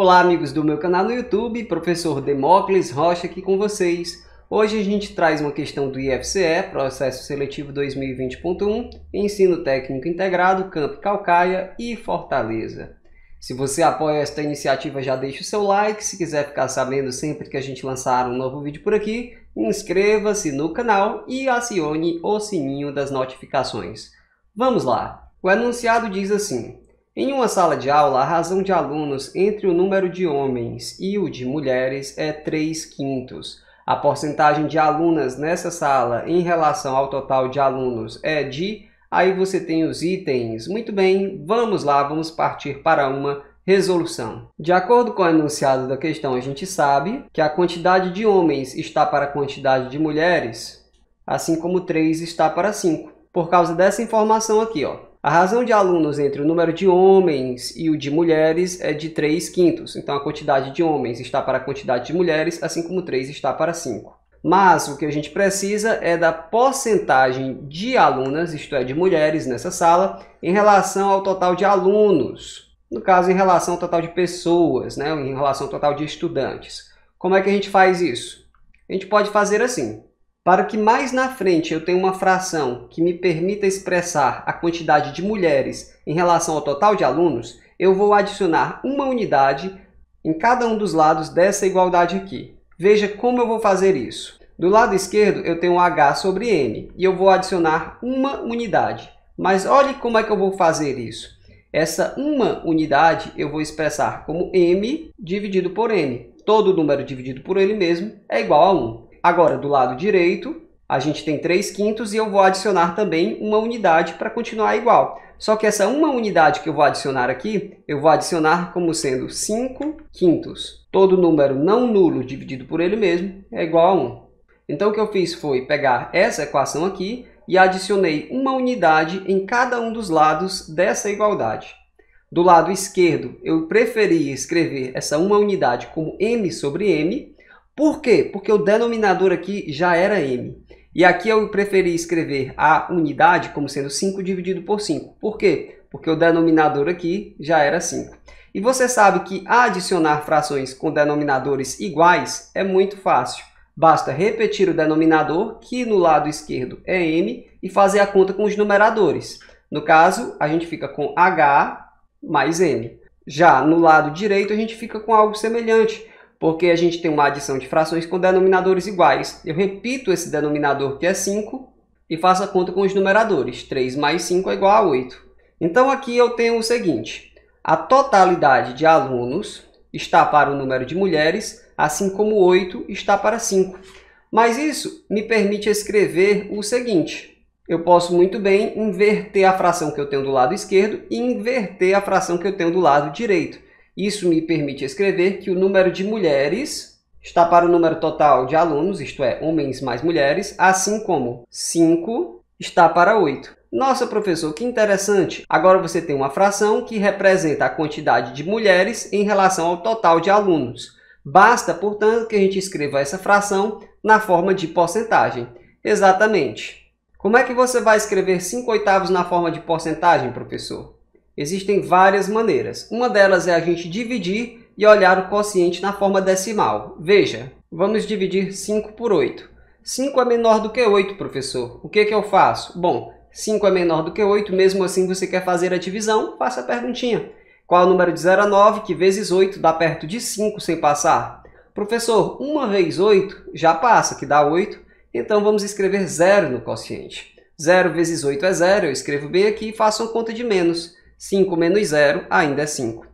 Olá amigos do meu canal no YouTube, professor Demócles Rocha aqui com vocês. Hoje a gente traz uma questão do IFCE, Processo Seletivo 2020.1, Ensino Técnico Integrado, Campo Calcaia e Fortaleza. Se você apoia esta iniciativa, já deixa o seu like. Se quiser ficar sabendo sempre que a gente lançar um novo vídeo por aqui, inscreva-se no canal e acione o sininho das notificações. Vamos lá! O enunciado diz assim, em uma sala de aula, a razão de alunos entre o número de homens e o de mulheres é 3 quintos. A porcentagem de alunas nessa sala em relação ao total de alunos é de... Aí você tem os itens. Muito bem, vamos lá, vamos partir para uma Resolução. De acordo com o enunciado da questão, a gente sabe que a quantidade de homens está para a quantidade de mulheres, assim como 3 está para 5. Por causa dessa informação aqui, ó, a razão de alunos entre o número de homens e o de mulheres é de 3 quintos, então a quantidade de homens está para a quantidade de mulheres, assim como 3 está para 5. Mas o que a gente precisa é da porcentagem de alunas, isto é, de mulheres nessa sala, em relação ao total de alunos. No caso, em relação ao total de pessoas, né? em relação ao total de estudantes. Como é que a gente faz isso? A gente pode fazer assim para que mais na frente eu tenha uma fração que me permita expressar a quantidade de mulheres em relação ao total de alunos, eu vou adicionar uma unidade em cada um dos lados dessa igualdade aqui. Veja como eu vou fazer isso. Do lado esquerdo eu tenho H sobre N e eu vou adicionar uma unidade. Mas olhe como é que eu vou fazer isso. Essa uma unidade eu vou expressar como M dividido por N. Todo número dividido por ele mesmo é igual a 1. Agora, do lado direito, a gente tem 3 quintos e eu vou adicionar também uma unidade para continuar igual. Só que essa uma unidade que eu vou adicionar aqui, eu vou adicionar como sendo 5 quintos. Todo número não nulo dividido por ele mesmo é igual a 1. Então o que eu fiz foi pegar essa equação aqui e adicionei uma unidade em cada um dos lados dessa igualdade. Do lado esquerdo, eu preferi escrever essa uma unidade como m sobre m, por quê? Porque o denominador aqui já era m. E aqui eu preferi escrever a unidade como sendo 5 dividido por 5. Por quê? Porque o denominador aqui já era 5. E você sabe que adicionar frações com denominadores iguais é muito fácil. Basta repetir o denominador, que no lado esquerdo é m, e fazer a conta com os numeradores. No caso, a gente fica com h mais m. Já no lado direito, a gente fica com algo semelhante, porque a gente tem uma adição de frações com denominadores iguais. Eu repito esse denominador que é 5 e faço a conta com os numeradores. 3 mais 5 é igual a 8. Então aqui eu tenho o seguinte, a totalidade de alunos está para o número de mulheres, assim como 8 está para 5. Mas isso me permite escrever o seguinte, eu posso muito bem inverter a fração que eu tenho do lado esquerdo e inverter a fração que eu tenho do lado direito. Isso me permite escrever que o número de mulheres está para o número total de alunos, isto é, homens mais mulheres, assim como 5 está para 8. Nossa, professor, que interessante! Agora você tem uma fração que representa a quantidade de mulheres em relação ao total de alunos. Basta, portanto, que a gente escreva essa fração na forma de porcentagem. Exatamente. Como é que você vai escrever 5 oitavos na forma de porcentagem, professor? Existem várias maneiras. Uma delas é a gente dividir e olhar o quociente na forma decimal. Veja, vamos dividir 5 por 8. 5 é menor do que 8, professor. O que, que eu faço? Bom, 5 é menor do que 8, mesmo assim você quer fazer a divisão, faça a perguntinha. Qual é o número de 0 a 9, que vezes 8 dá perto de 5 sem passar? Professor, 1 vez 8 já passa, que dá 8. Então vamos escrever 0 no quociente. 0 vezes 8 é 0, eu escrevo bem aqui e faço uma conta de menos. 5 menos 0 ainda é 5.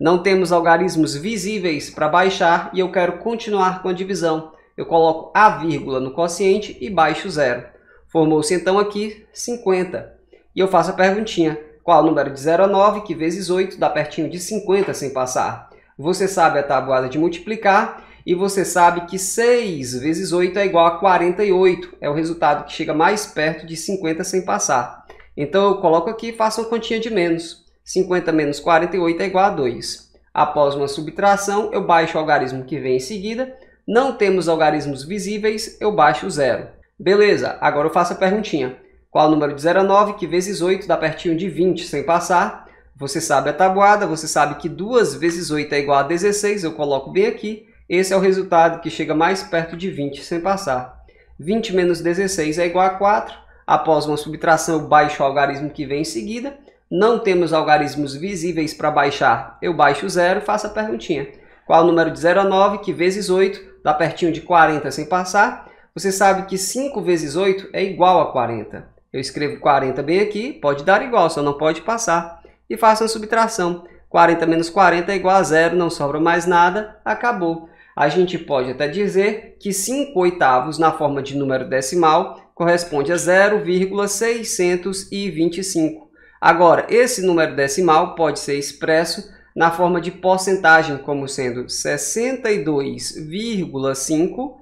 Não temos algarismos visíveis para baixar e eu quero continuar com a divisão. Eu coloco a vírgula no quociente e baixo zero. Formou-se então aqui 50. E eu faço a perguntinha, qual é o número de 0 a 9, que vezes 8 dá pertinho de 50 sem passar? Você sabe a tabuada de multiplicar e você sabe que 6 vezes 8 é igual a 48. É o resultado que chega mais perto de 50 sem passar. Então eu coloco aqui e faço uma continha de menos. 50 menos 48 é igual a 2. Após uma subtração, eu baixo o algarismo que vem em seguida. Não temos algarismos visíveis, eu baixo zero. Beleza, agora eu faço a perguntinha. Qual o número de 0 a 9, que vezes 8 dá pertinho de 20 sem passar? Você sabe a tabuada, você sabe que 2 vezes 8 é igual a 16, eu coloco bem aqui. Esse é o resultado que chega mais perto de 20 sem passar. 20 menos 16 é igual a 4. Após uma subtração, eu baixo o algarismo que vem em seguida não temos algarismos visíveis para baixar, eu baixo zero, faço a perguntinha. Qual o número de 0 a 9, que vezes 8, dá pertinho de 40 sem passar. Você sabe que 5 vezes 8 é igual a 40. Eu escrevo 40 bem aqui, pode dar igual, só não pode passar. E faço a subtração. 40 menos 40 é igual a zero, não sobra mais nada, acabou. A gente pode até dizer que 5 oitavos na forma de número decimal corresponde a 0,625. Agora, esse número decimal pode ser expresso na forma de porcentagem, como sendo 62,5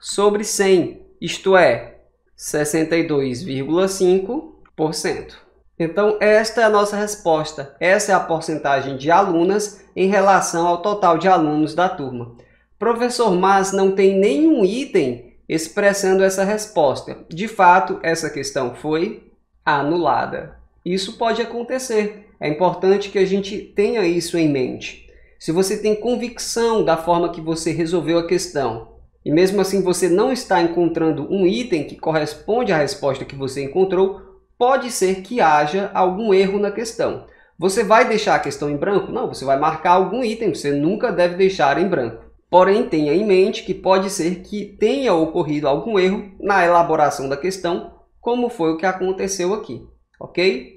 sobre 100, isto é, 62,5%. Então, esta é a nossa resposta. Essa é a porcentagem de alunas em relação ao total de alunos da turma. Professor, mas não tem nenhum item expressando essa resposta. De fato, essa questão foi anulada. Isso pode acontecer. É importante que a gente tenha isso em mente. Se você tem convicção da forma que você resolveu a questão e mesmo assim você não está encontrando um item que corresponde à resposta que você encontrou, pode ser que haja algum erro na questão. Você vai deixar a questão em branco? Não, você vai marcar algum item, você nunca deve deixar em branco. Porém, tenha em mente que pode ser que tenha ocorrido algum erro na elaboração da questão, como foi o que aconteceu aqui, ok?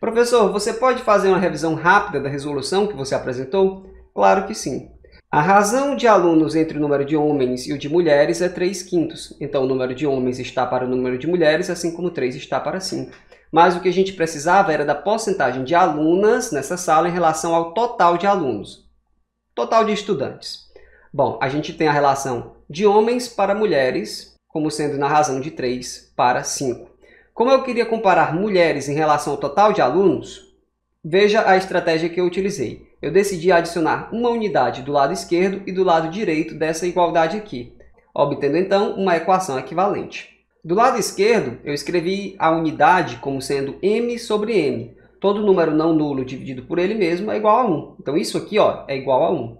Professor, você pode fazer uma revisão rápida da resolução que você apresentou? Claro que sim. A razão de alunos entre o número de homens e o de mulheres é 3 quintos. Então, o número de homens está para o número de mulheres, assim como 3 está para 5. Mas o que a gente precisava era da porcentagem de alunas nessa sala em relação ao total de alunos. Total de estudantes. Bom, a gente tem a relação de homens para mulheres, como sendo na razão de 3 para 5. Como eu queria comparar mulheres em relação ao total de alunos, veja a estratégia que eu utilizei. Eu decidi adicionar uma unidade do lado esquerdo e do lado direito dessa igualdade aqui, obtendo então uma equação equivalente. Do lado esquerdo, eu escrevi a unidade como sendo m sobre m. Todo número não nulo dividido por ele mesmo é igual a 1. Então, isso aqui ó, é igual a 1.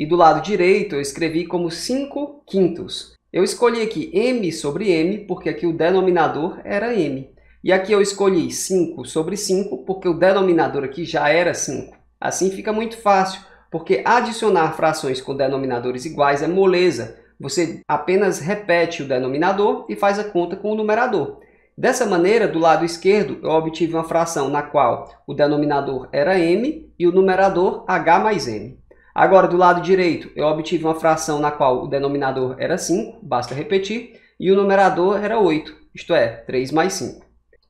E do lado direito, eu escrevi como 5 quintos. Eu escolhi aqui m sobre m, porque aqui o denominador era m. E aqui eu escolhi 5 sobre 5, porque o denominador aqui já era 5. Assim fica muito fácil, porque adicionar frações com denominadores iguais é moleza. Você apenas repete o denominador e faz a conta com o numerador. Dessa maneira, do lado esquerdo, eu obtive uma fração na qual o denominador era m e o numerador h mais m. Agora, do lado direito, eu obtive uma fração na qual o denominador era 5, basta repetir, e o numerador era 8, isto é, 3 mais 5.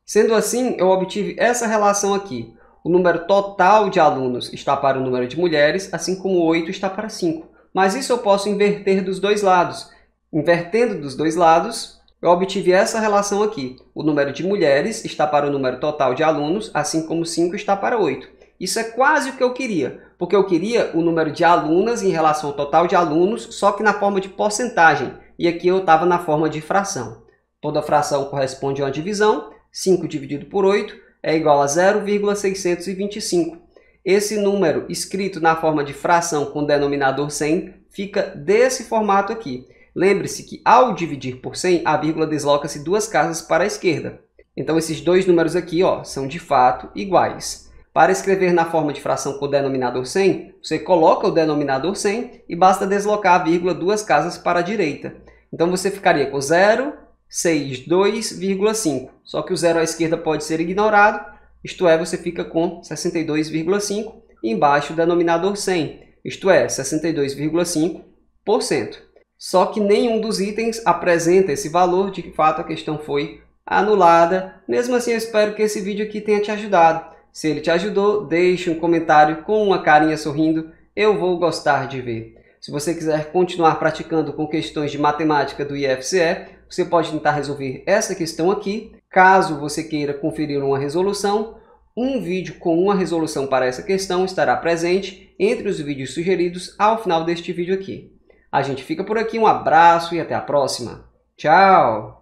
Sendo assim, eu obtive essa relação aqui. O número total de alunos está para o número de mulheres, assim como 8 está para 5. Mas isso eu posso inverter dos dois lados. Invertendo dos dois lados, eu obtive essa relação aqui. O número de mulheres está para o número total de alunos, assim como 5 está para 8. Isso é quase o que eu queria, porque eu queria o número de alunas em relação ao total de alunos, só que na forma de porcentagem, e aqui eu estava na forma de fração. Toda fração corresponde a uma divisão, 5 dividido por 8 é igual a 0,625. Esse número escrito na forma de fração com denominador 100 fica desse formato aqui. Lembre-se que ao dividir por 100, a vírgula desloca-se duas casas para a esquerda. Então esses dois números aqui ó, são de fato iguais. Para escrever na forma de fração com o denominador 100, você coloca o denominador 100 e basta deslocar a vírgula duas casas para a direita. Então você ficaria com 0, 6, 2,5. Só que o zero à esquerda pode ser ignorado, isto é, você fica com 62,5 embaixo o denominador 100, isto é, 62,5%. Só que nenhum dos itens apresenta esse valor, de fato a questão foi anulada. Mesmo assim, eu espero que esse vídeo aqui tenha te ajudado. Se ele te ajudou, deixe um comentário com uma carinha sorrindo, eu vou gostar de ver. Se você quiser continuar praticando com questões de matemática do IFCE, você pode tentar resolver essa questão aqui. Caso você queira conferir uma resolução, um vídeo com uma resolução para essa questão estará presente entre os vídeos sugeridos ao final deste vídeo aqui. A gente fica por aqui, um abraço e até a próxima. Tchau!